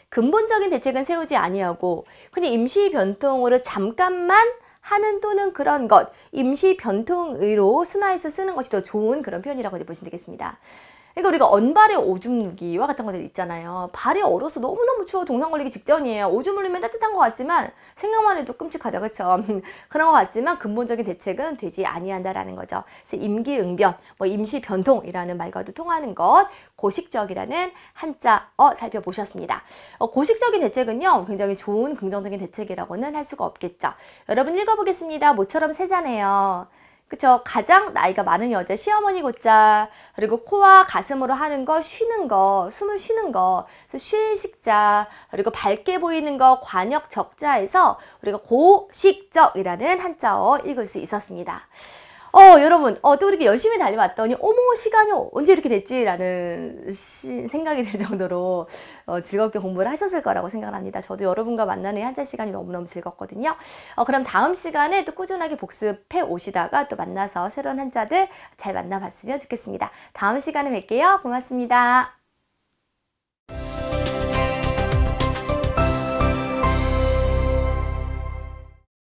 근본적인 대책은 세우지 아니하고 그냥 임시 변통으로 잠깐만 하는 또는 그런 것 임시 변통으로 순화해서 쓰는 것이 더 좋은 그런 표현이라고 보시면 되겠습니다. 그러니까 우리가 언발의 오줌 누기와 같은 것들 있잖아요. 발이 얼어서 너무너무 추워 동상 걸리기 직전이에요. 오줌 흘리면 따뜻한 것 같지만 생각만 해도 끔찍하다. 그렇죠? 그런 것 같지만 근본적인 대책은 되지 아니한다라는 거죠. 그래서 임기응변, 뭐 임시변통이라는 말과도 통하는 것, 고식적이라는 한자어 살펴보셨습니다. 어, 고식적인 대책은요. 굉장히 좋은 긍정적인 대책이라고는 할 수가 없겠죠. 여러분 읽어보겠습니다. 모처럼 세자네요. 그쵸? 가장 나이가 많은 여자 시어머니 곧자 그리고 코와 가슴으로 하는 거 쉬는 거 숨을 쉬는 거 그래서 쉴식자 그리고 밝게 보이는 거 관역 적자에서 우리가 고식적이라는 한자어 읽을 수 있었습니다. 어 여러분 어, 또 이렇게 열심히 달려왔더니 어머 시간이 언제 이렇게 됐지라는 시, 생각이 들 정도로 어, 즐겁게 공부를 하셨을 거라고 생각을 합니다. 저도 여러분과 만나는 한자 시간이 너무너무 즐겁거든요. 어, 그럼 다음 시간에 또 꾸준하게 복습해 오시다가 또 만나서 새로운 한자들 잘 만나봤으면 좋겠습니다. 다음 시간에 뵐게요. 고맙습니다.